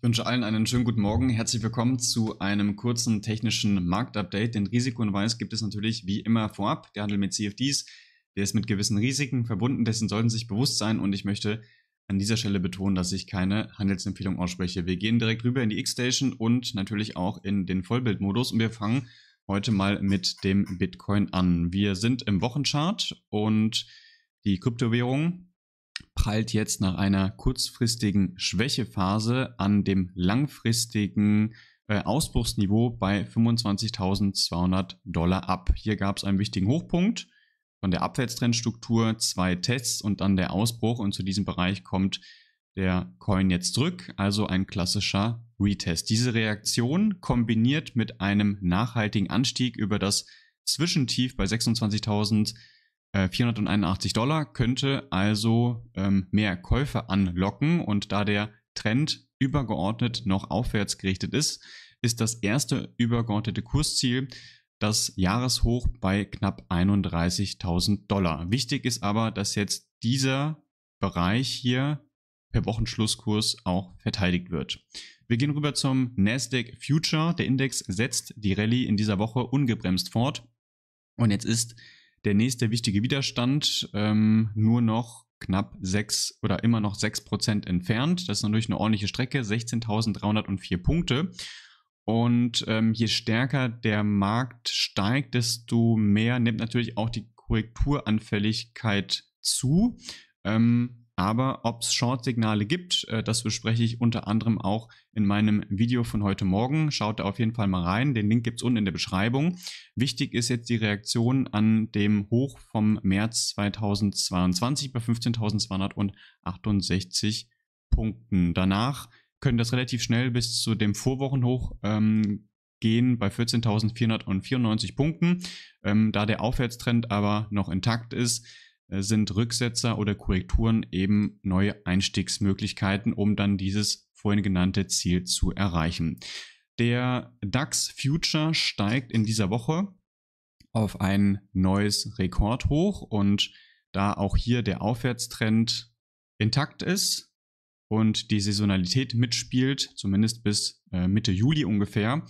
Ich wünsche allen einen schönen guten Morgen. Herzlich willkommen zu einem kurzen technischen Marktupdate. Den Risikohinweis gibt es natürlich wie immer vorab. Der Handel mit CFDs, der ist mit gewissen Risiken verbunden. Dessen sollten Sie sich bewusst sein. Und ich möchte an dieser Stelle betonen, dass ich keine Handelsempfehlung ausspreche. Wir gehen direkt rüber in die X-Station und natürlich auch in den Vollbildmodus. Und wir fangen heute mal mit dem Bitcoin an. Wir sind im Wochenchart und die Kryptowährung, prallt jetzt nach einer kurzfristigen Schwächephase an dem langfristigen äh, Ausbruchsniveau bei 25.200 Dollar ab. Hier gab es einen wichtigen Hochpunkt von der Abwärtstrendstruktur, zwei Tests und dann der Ausbruch. Und zu diesem Bereich kommt der Coin jetzt zurück, also ein klassischer Retest. Diese Reaktion kombiniert mit einem nachhaltigen Anstieg über das Zwischentief bei 26.000 481 äh, Dollar könnte also ähm, mehr Käufe anlocken und da der Trend übergeordnet noch aufwärts gerichtet ist, ist das erste übergeordnete Kursziel das Jahreshoch bei knapp 31.000 Dollar. Wichtig ist aber, dass jetzt dieser Bereich hier per Wochenschlusskurs auch verteidigt wird. Wir gehen rüber zum Nasdaq Future. Der Index setzt die Rallye in dieser Woche ungebremst fort und jetzt ist der nächste wichtige Widerstand ähm, nur noch knapp 6 oder immer noch 6% entfernt. Das ist natürlich eine ordentliche Strecke, 16.304 Punkte. Und ähm, je stärker der Markt steigt, desto mehr nimmt natürlich auch die Korrekturanfälligkeit zu. Ähm, aber ob es Short-Signale gibt, äh, das bespreche ich unter anderem auch in meinem Video von heute Morgen. Schaut da auf jeden Fall mal rein. Den Link gibt es unten in der Beschreibung. Wichtig ist jetzt die Reaktion an dem Hoch vom März 2022 bei 15.268 Punkten. Danach können das relativ schnell bis zu dem Vorwochenhoch ähm, gehen bei 14.494 Punkten. Ähm, da der Aufwärtstrend aber noch intakt ist, äh, sind Rücksetzer oder Korrekturen eben neue Einstiegsmöglichkeiten, um dann dieses vorhin genannte Ziel zu erreichen. Der DAX Future steigt in dieser Woche auf ein neues Rekord hoch und da auch hier der Aufwärtstrend intakt ist und die Saisonalität mitspielt, zumindest bis äh, Mitte Juli ungefähr,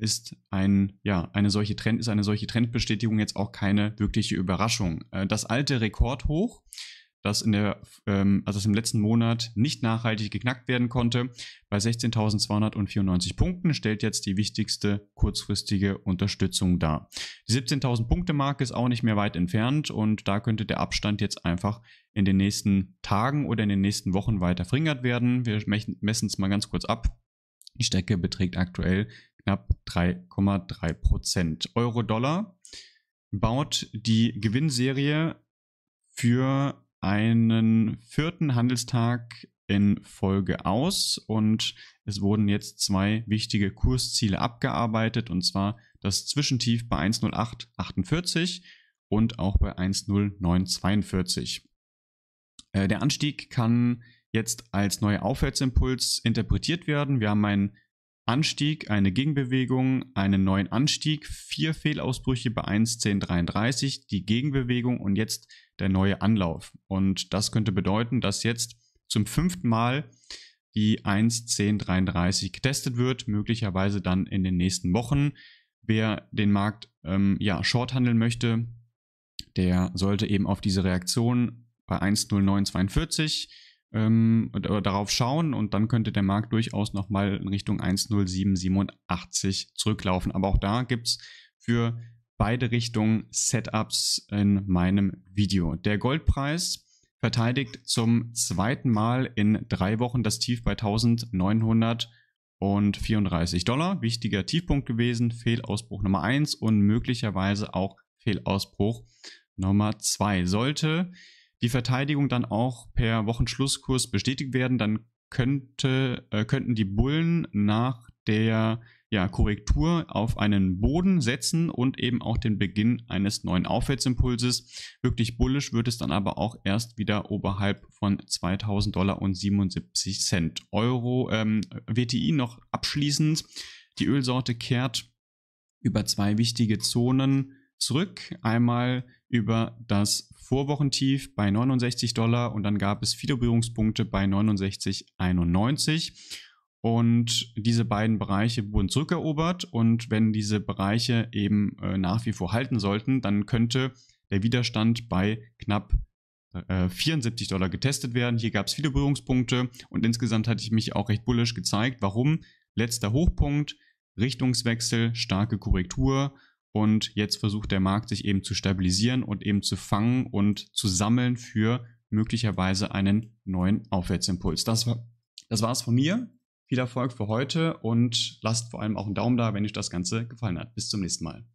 ist ein, ja, eine solche Trend, ist eine solche Trendbestätigung jetzt auch keine wirkliche Überraschung. Äh, das alte Rekordhoch, das in der, ähm, also das im letzten Monat nicht nachhaltig geknackt werden konnte, bei 16.294 Punkten stellt jetzt die wichtigste kurzfristige Unterstützung dar. Die 17.000 Punkte Marke ist auch nicht mehr weit entfernt und da könnte der Abstand jetzt einfach in den nächsten Tagen oder in den nächsten Wochen weiter verringert werden. Wir messen es mal ganz kurz ab. Die Strecke beträgt aktuell knapp 3,3 Prozent. Euro-Dollar baut die Gewinnserie für einen vierten Handelstag in Folge aus und es wurden jetzt zwei wichtige Kursziele abgearbeitet und zwar das Zwischentief bei 108,48 und auch bei 109,42. Äh, der Anstieg kann jetzt als neuer Aufwärtsimpuls interpretiert werden. Wir haben einen Anstieg, eine Gegenbewegung, einen neuen Anstieg, vier Fehlausbrüche bei 1.10.33, die Gegenbewegung und jetzt der neue Anlauf. Und das könnte bedeuten, dass jetzt zum fünften Mal die 1.10.33 getestet wird, möglicherweise dann in den nächsten Wochen. Wer den Markt ähm, ja, short handeln möchte, der sollte eben auf diese Reaktion bei 1.09.42 ähm, oder äh, darauf schauen und dann könnte der Markt durchaus nochmal in Richtung 10787 zurücklaufen. Aber auch da gibt es für beide Richtungen Setups in meinem Video. Der Goldpreis verteidigt zum zweiten Mal in drei Wochen das Tief bei 1934 Dollar. Wichtiger Tiefpunkt gewesen, Fehlausbruch Nummer 1 und möglicherweise auch Fehlausbruch Nummer 2. Sollte die Verteidigung dann auch per Wochenschlusskurs bestätigt werden, dann könnte, äh, könnten die Bullen nach der ja, Korrektur auf einen Boden setzen und eben auch den Beginn eines neuen Aufwärtsimpulses. Wirklich bullisch wird es dann aber auch erst wieder oberhalb von 2000 Dollar und 77 Cent. Euro ähm, WTI noch abschließend. Die Ölsorte kehrt über zwei wichtige Zonen zurück. Einmal über das Vorwochentief bei 69 Dollar und dann gab es viele Berührungspunkte bei 69,91. Und diese beiden Bereiche wurden zurückerobert und wenn diese Bereiche eben äh, nach wie vor halten sollten, dann könnte der Widerstand bei knapp 74 äh, Dollar getestet werden. Hier gab es viele Berührungspunkte und insgesamt hatte ich mich auch recht bullisch gezeigt. Warum? Letzter Hochpunkt, Richtungswechsel, starke Korrektur, und jetzt versucht der Markt sich eben zu stabilisieren und eben zu fangen und zu sammeln für möglicherweise einen neuen Aufwärtsimpuls. Das war das von mir. Viel Erfolg für heute und lasst vor allem auch einen Daumen da, wenn euch das Ganze gefallen hat. Bis zum nächsten Mal.